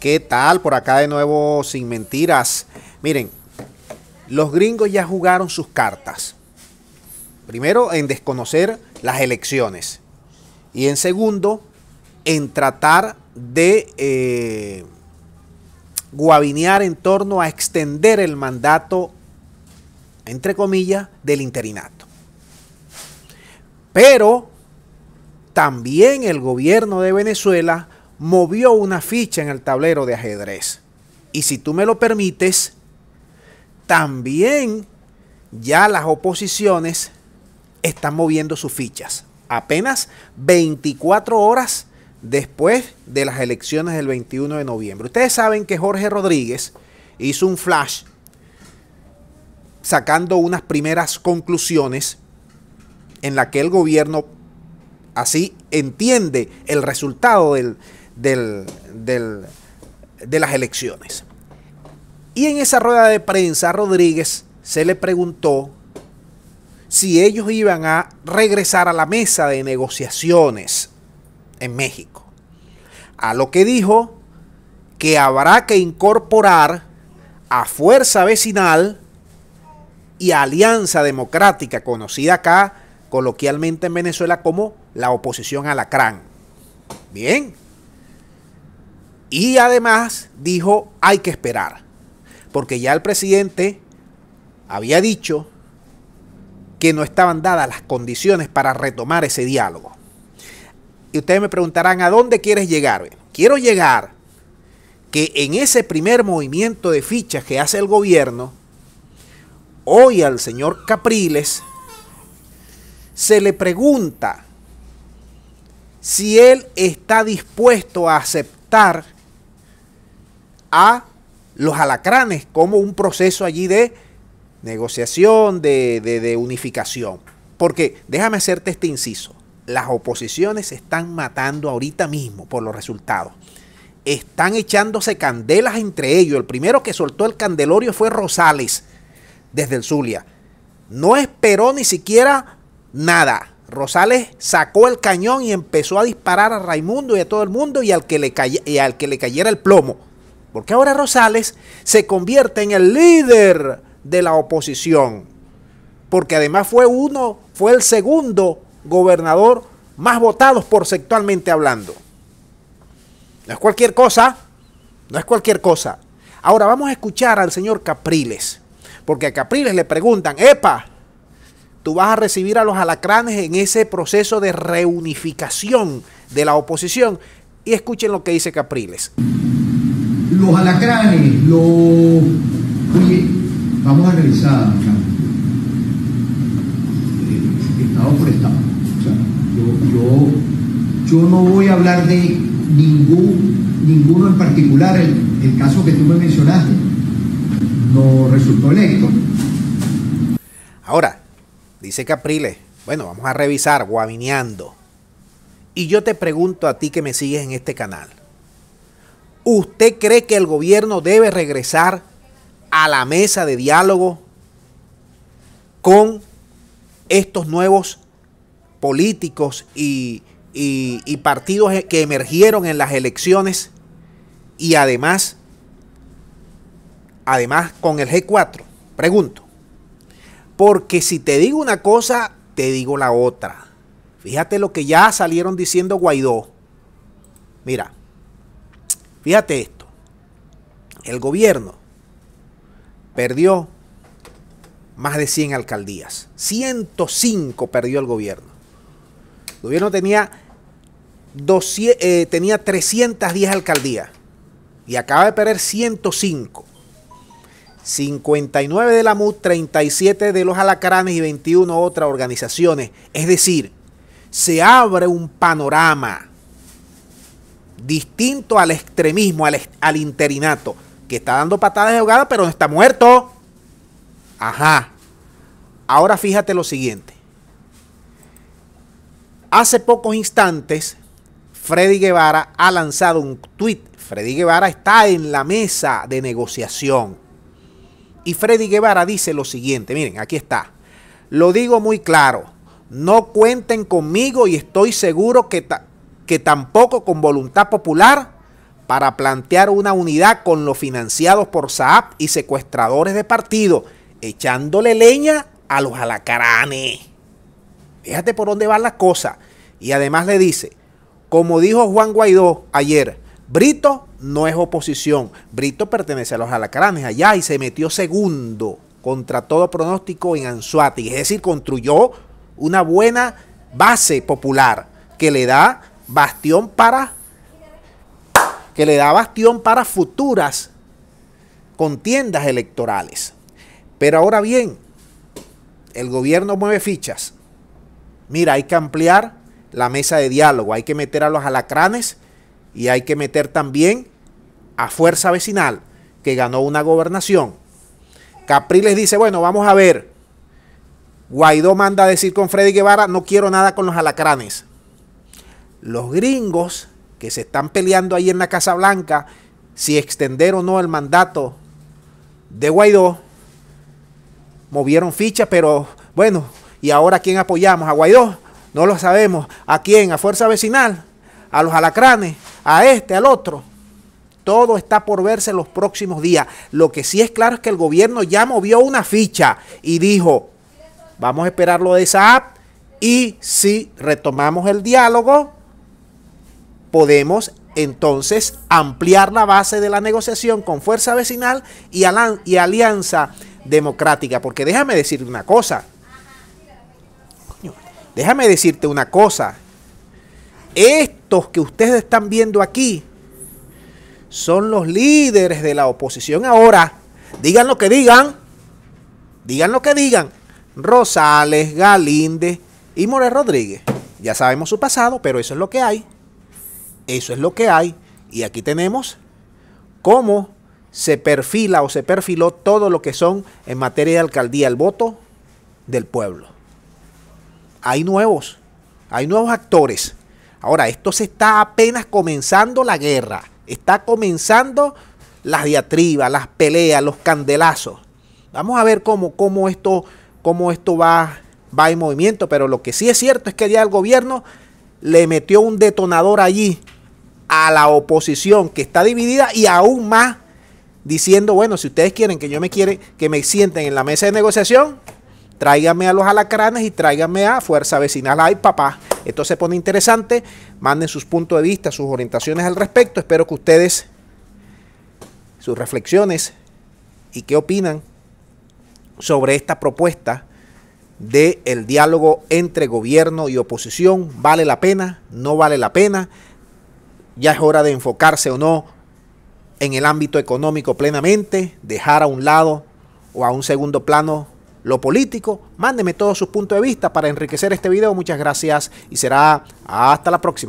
¿Qué tal? Por acá de nuevo sin mentiras. Miren, los gringos ya jugaron sus cartas. Primero, en desconocer las elecciones. Y en segundo, en tratar de eh, guabinear en torno a extender el mandato, entre comillas, del interinato. Pero también el gobierno de Venezuela movió una ficha en el tablero de ajedrez. Y si tú me lo permites, también ya las oposiciones están moviendo sus fichas. Apenas 24 horas después de las elecciones del 21 de noviembre. Ustedes saben que Jorge Rodríguez hizo un flash sacando unas primeras conclusiones en la que el gobierno así entiende el resultado del, de las elecciones. Y en esa rueda de prensa Rodríguez se le preguntó si ellos iban a regresar a la mesa de negociaciones en México. A lo que dijo que habrá que incorporar a Fuerza Vecinal y Alianza Democrática, conocida acá coloquialmente en Venezuela como la oposición alacrán. Bien, y además dijo, hay que esperar, porque ya el presidente había dicho que no estaban dadas las condiciones para retomar ese diálogo. Y ustedes me preguntarán, ¿a dónde quieres llegar? Quiero llegar que en ese primer movimiento de fichas que hace el gobierno, hoy al señor Capriles se le pregunta si él está dispuesto a aceptar a los alacranes como un proceso allí de negociación, de, de, unificación. Porque déjame hacerte este inciso. Las oposiciones se están matando ahorita mismo por los resultados están echándose candelas entre ellos. El primero que soltó el candelorio fue Rosales, desde el Zulia. No esperó ni siquiera nada. Rosales sacó el cañón y empezó a disparar a Raimundo y a todo el mundo y al que le, y al que le cayera el plomo. Porque ahora Rosales se convierte en el líder de la oposición. Porque además fue uno, fue el segundo gobernador más votado por sexualmente hablando. No es cualquier cosa, no es cualquier cosa. Ahora vamos a escuchar al señor Capriles, porque a Capriles le preguntan, epa, tú vas a recibir a los alacranes en ese proceso de reunificación de la oposición. Y escuchen lo que dice Capriles los alacranes, los... Oye, vamos a revisar, eh, Estado por Estado. O sea, yo, no voy a hablar de ningún, ninguno en particular, el, el caso que tú me mencionaste no resultó electo. Ahora, dice Capriles, bueno, vamos a revisar, guavineando. Y yo te pregunto a ti que me sigues en este canal. ¿Usted cree que el gobierno debe regresar a la mesa de diálogo con estos nuevos políticos y, partidos e-, que emergieron en las elecciones y además, además con el G4? Pregunto. Porque si te digo una cosa, te digo la otra. Fíjate lo que ya salieron diciendo Guaidó. Mira, Fíjate esto. El gobierno perdió más de 100 alcaldías. 105 perdió el gobierno. El gobierno tenía, eh, tenía 310 alcaldías y acaba de perder 105. 59 de la MUD, 37 de los alacranes y 21 otras organizaciones. Es decir, se abre un panorama distinto al extremismo, al, interinato, que está dando patadas de ahogada, pero no está muerto. Ajá. Ahora fíjate lo siguiente. Hace pocos instantes, Freddy Guevara ha lanzado un tuit. Freddy Guevara está en la mesa de negociación. Y Freddy Guevara dice lo siguiente, miren, aquí está. Lo digo muy claro, no cuenten conmigo y estoy seguro que que tampoco con voluntad popular para plantear una unidad con los financiados por Saab y secuestradores de partido, echándole leña a los alacaranes. Fíjate por dónde van las cosas. Y además le dice, como dijo Juan Guaidó ayer, Brito no es oposición. Brito pertenece a los alacranes allá y se metió segundo contra todo pronóstico en Anzuati. Es decir, construyó una buena base popular que le da bastión para, que le da bastión para futuras contiendas electorales. Pero ahora bien, el gobierno mueve fichas. Mira, hay que ampliar la mesa de diálogo, hay que meter a los alacranes y hay que meter también a Fuerza Vecinal, que ganó una gobernación. Capriles dice, bueno, vamos a ver. Guaidó manda a decir con Freddy Guevara, no quiero nada con los alacranes los gringos que se están peleando ahí en la Casa Blanca si extender o no el mandato de Guaidó, movieron ficha, pero bueno, ¿y ahora a quién apoyamos? ¿A Guaidó? No lo sabemos. ¿A quién? ¿A Fuerza Vecinal? ¿A los alacranes? ¿A este? ¿Al otro? Todo está por verse los próximos días. Lo que sí es claro es que el gobierno ya movió una ficha y dijo, vamos a esperar lo de esa app y si retomamos el diálogo, podemos entonces ampliar la base de la negociación con fuerza vecinal y, alianza democrática. Porque déjame decirte una cosa. Déjame decirte una cosa. Estos que ustedes están viendo aquí son los líderes de la oposición ahora. Digan lo que digan. Digan lo que digan. Rosales, Galinde y More Rodríguez. Ya sabemos su pasado, pero eso es lo que hay. Eso es lo que hay. Y aquí tenemos cómo se perfila o se perfiló todo lo que son en materia de alcaldía el voto del pueblo. Hay nuevos, hay nuevos actores. Ahora, esto se está apenas comenzando la guerra, está comenzando las diatribas, las peleas, los candelazos. Vamos a ver cómo, cómo esto, cómo esto va, va en movimiento, pero lo que sí es cierto es que ya el gobierno le metió un detonador allí a la oposición que está dividida y aún más diciendo, bueno, si ustedes quieren que yo me quiere, que me sienten en la mesa de negociación, tráigame a los alacranes y tráiganme a Fuerza Vecinal. Ay, papá. Esto se pone interesante. Manden sus puntos de vista, sus orientaciones al respecto. Espero que ustedes, sus reflexiones y qué opinan sobre esta propuesta del el diálogo entre gobierno y oposición. ¿Vale la pena? ¿No vale la pena? Ya es hora de enfocarse o no en el ámbito económico plenamente, dejar a un lado o a un segundo plano lo político. Mándeme todos sus puntos de vista para enriquecer este video. Muchas gracias y será hasta la próxima.